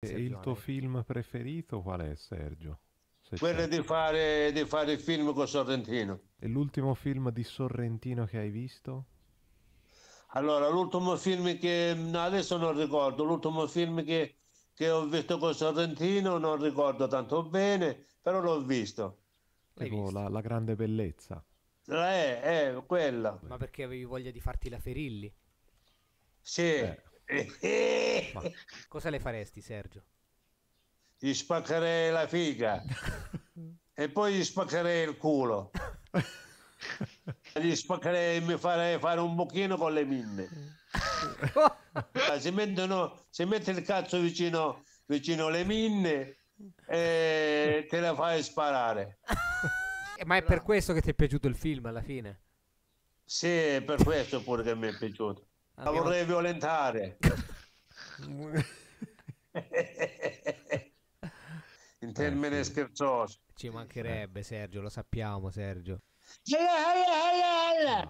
E il tuo film preferito qual è, Sergio? Se Quello di fare, di fare il film con Sorrentino. E l'ultimo film di Sorrentino che hai visto? Allora, l'ultimo film che adesso non ricordo, l'ultimo film che, che ho visto con Sorrentino non ricordo tanto bene, però l'ho visto. Tipo la, la, grande bellezza. Eh, è quella. Ma perché avevi voglia di farti la Ferilli? Sì. Eh. qua. Cosa le faresti, Sergio? Gli spaccherei la figa e poi gli spaccherei il culo. gli spaccherei e mi farei fare un bocchino con le minne. si, mettono, si mette il cazzo vicino, vicino le minne e te la fai sparare. Eh, ma è per questo che ti è piaciuto il film alla fine? Sì, è per questo pure che mi è piaciuto. La vorrei violentare. In termini eh, sì. scherzosi. Ci mancherebbe Sergio, lo sappiamo Sergio. No.